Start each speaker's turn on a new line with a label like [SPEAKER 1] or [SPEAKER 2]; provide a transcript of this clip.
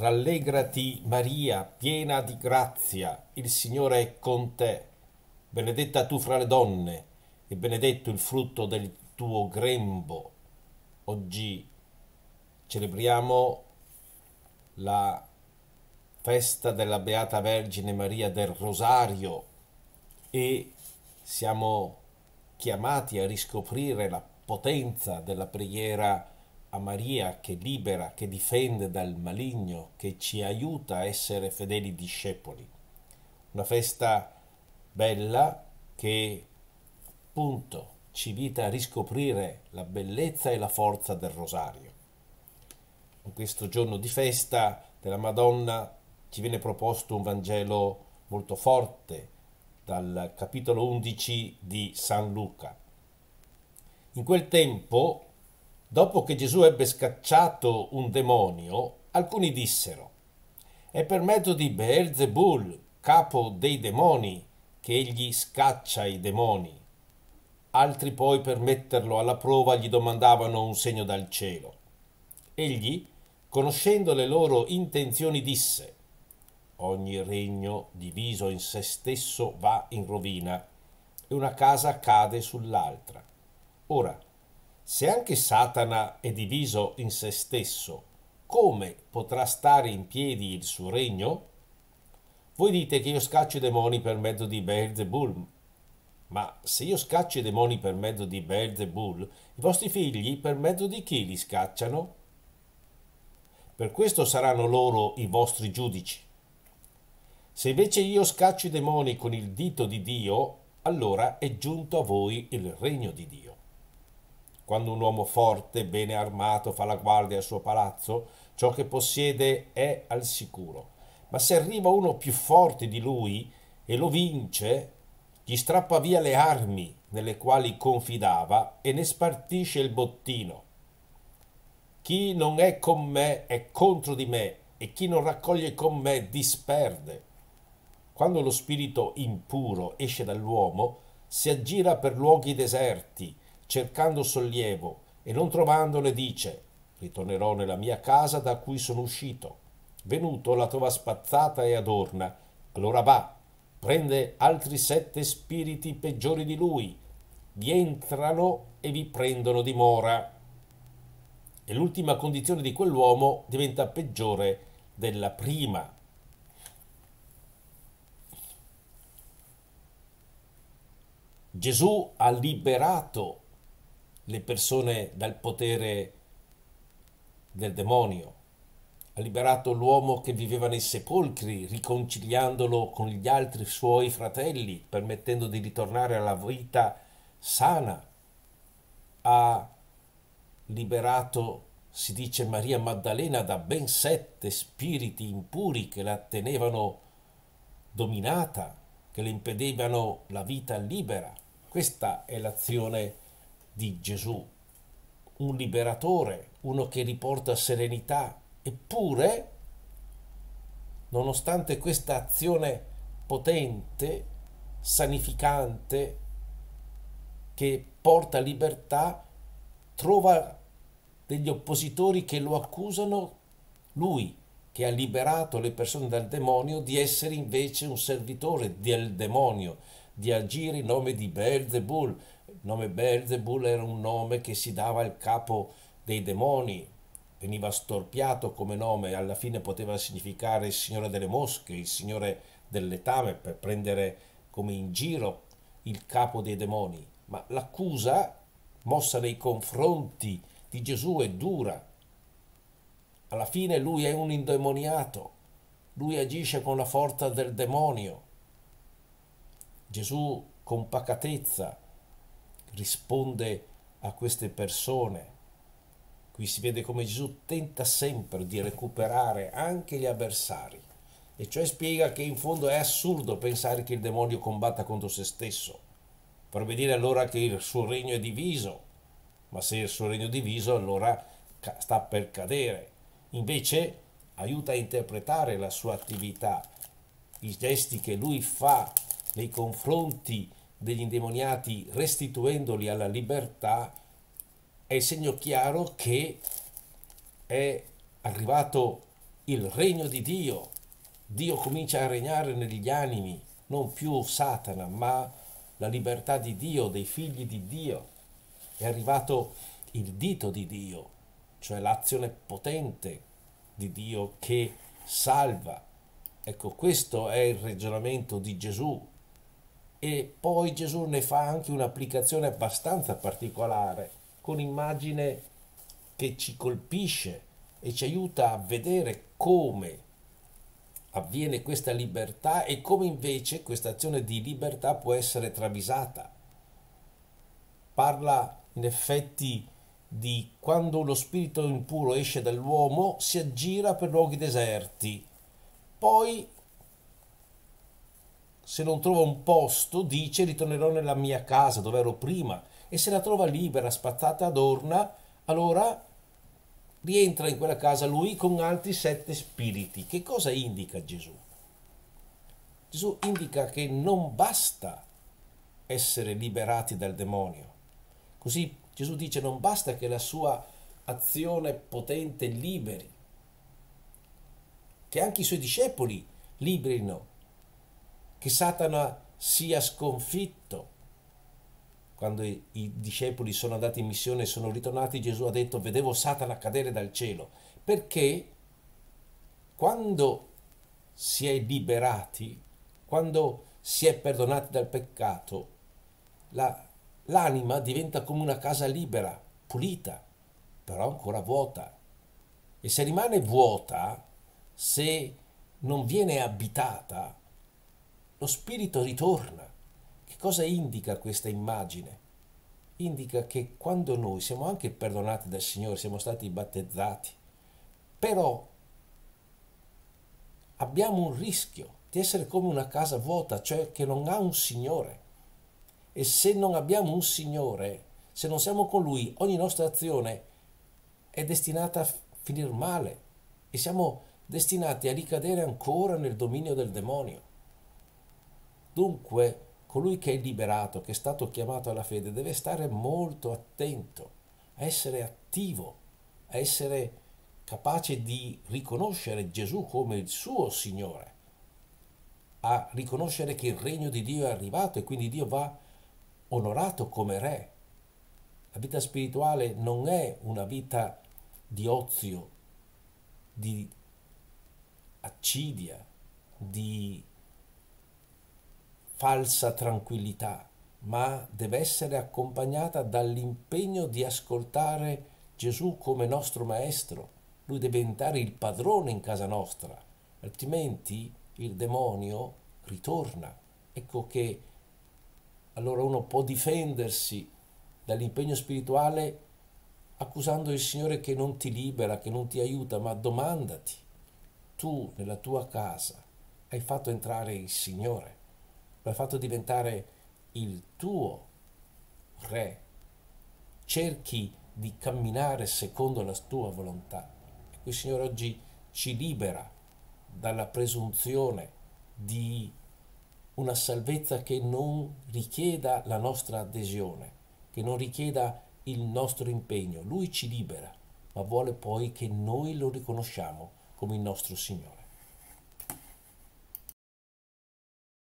[SPEAKER 1] Rallegrati Maria, piena di grazia, il Signore è con te. Benedetta tu fra le donne e benedetto il frutto del tuo grembo. Oggi celebriamo la festa della Beata Vergine Maria del Rosario e siamo chiamati a riscoprire la potenza della preghiera a Maria che libera, che difende dal maligno, che ci aiuta a essere fedeli discepoli. Una festa bella che appunto ci invita a riscoprire la bellezza e la forza del rosario. In questo giorno di festa della Madonna ci viene proposto un Vangelo molto forte dal capitolo 11 di San Luca. In quel tempo Dopo che Gesù ebbe scacciato un demonio, alcuni dissero, è per mezzo di Beelzebul, capo dei demoni, che egli scaccia i demoni. Altri poi per metterlo alla prova gli domandavano un segno dal cielo. Egli, conoscendo le loro intenzioni, disse, ogni regno diviso in se stesso va in rovina e una casa cade sull'altra. Ora, se anche Satana è diviso in se stesso, come potrà stare in piedi il suo regno? Voi dite che io scaccio i demoni per mezzo di Beelzebul, ma se io scaccio i demoni per mezzo di Beelzebul, i vostri figli per mezzo di chi li scacciano? Per questo saranno loro i vostri giudici. Se invece io scaccio i demoni con il dito di Dio, allora è giunto a voi il regno di Dio. Quando un uomo forte, bene armato, fa la guardia al suo palazzo, ciò che possiede è al sicuro. Ma se arriva uno più forte di lui e lo vince, gli strappa via le armi nelle quali confidava e ne spartisce il bottino. Chi non è con me è contro di me e chi non raccoglie con me disperde. Quando lo spirito impuro esce dall'uomo, si aggira per luoghi deserti, cercando sollievo e non trovandone dice ritornerò nella mia casa da cui sono uscito. Venuto la trova spazzata e adorna, allora va, prende altri sette spiriti peggiori di lui, vi entrano e vi prendono dimora. E l'ultima condizione di quell'uomo diventa peggiore della prima. Gesù ha liberato le persone dal potere del demonio, ha liberato l'uomo che viveva nei sepolcri, riconciliandolo con gli altri suoi fratelli, permettendo di ritornare alla vita sana, ha liberato, si dice Maria Maddalena, da ben sette spiriti impuri che la tenevano dominata, che le impedivano la vita libera. Questa è l'azione di di Gesù, un liberatore, uno che riporta serenità. Eppure, nonostante questa azione potente, sanificante, che porta libertà, trova degli oppositori che lo accusano, lui che ha liberato le persone dal demonio, di essere invece un servitore del demonio, di agire in nome di Beelzebul. Il nome Beelzebul era un nome che si dava al capo dei demoni, veniva storpiato come nome, alla fine poteva significare il signore delle mosche, il signore dell'etame, per prendere come in giro il capo dei demoni. Ma l'accusa mossa nei confronti di Gesù è dura. Alla fine lui è un indemoniato, lui agisce con la forza del demonio Gesù con pacatezza risponde a queste persone. Qui si vede come Gesù tenta sempre di recuperare anche gli avversari, e cioè spiega che in fondo è assurdo pensare che il demonio combatta contro se stesso. Vorrebbe dire allora che il suo regno è diviso, ma se il suo regno è diviso allora sta per cadere. Invece aiuta a interpretare la sua attività, i gesti che lui fa nei confronti degli indemoniati restituendoli alla libertà è il segno chiaro che è arrivato il regno di Dio. Dio comincia a regnare negli animi, non più Satana, ma la libertà di Dio, dei figli di Dio. È arrivato il dito di Dio, cioè l'azione potente di Dio che salva. Ecco, questo è il ragionamento di Gesù e poi Gesù ne fa anche un'applicazione abbastanza particolare, con immagine che ci colpisce e ci aiuta a vedere come avviene questa libertà e come invece questa azione di libertà può essere travisata. Parla in effetti di quando lo spirito impuro esce dall'uomo si aggira per luoghi deserti, poi se non trova un posto, dice ritornerò nella mia casa dove ero prima e se la trova libera, spazzata, adorna, allora rientra in quella casa lui con altri sette spiriti. Che cosa indica Gesù? Gesù indica che non basta essere liberati dal demonio. Così Gesù dice non basta che la sua azione potente liberi, che anche i suoi discepoli liberino, che Satana sia sconfitto. Quando i, i discepoli sono andati in missione e sono ritornati, Gesù ha detto, vedevo Satana cadere dal cielo, perché quando si è liberati, quando si è perdonati dal peccato, l'anima diventa come una casa libera, pulita, però ancora vuota. E se rimane vuota, se non viene abitata, lo spirito ritorna. Che cosa indica questa immagine? Indica che quando noi siamo anche perdonati dal Signore, siamo stati battezzati, però abbiamo un rischio di essere come una casa vuota, cioè che non ha un Signore. E se non abbiamo un Signore, se non siamo con Lui, ogni nostra azione è destinata a finire male e siamo destinati a ricadere ancora nel dominio del demonio. Dunque, colui che è liberato, che è stato chiamato alla fede, deve stare molto attento, a essere attivo, a essere capace di riconoscere Gesù come il suo Signore, a riconoscere che il regno di Dio è arrivato e quindi Dio va onorato come Re. La vita spirituale non è una vita di ozio, di accidia, di falsa tranquillità, ma deve essere accompagnata dall'impegno di ascoltare Gesù come nostro Maestro. Lui deve diventare il padrone in casa nostra, altrimenti il demonio ritorna. Ecco che allora uno può difendersi dall'impegno spirituale accusando il Signore che non ti libera, che non ti aiuta, ma domandati, tu nella tua casa hai fatto entrare il Signore l'hai fatto diventare il tuo re. Cerchi di camminare secondo la tua volontà. qui il Signore oggi ci libera dalla presunzione di una salvezza che non richieda la nostra adesione, che non richieda il nostro impegno. Lui ci libera, ma vuole poi che noi lo riconosciamo come il nostro Signore.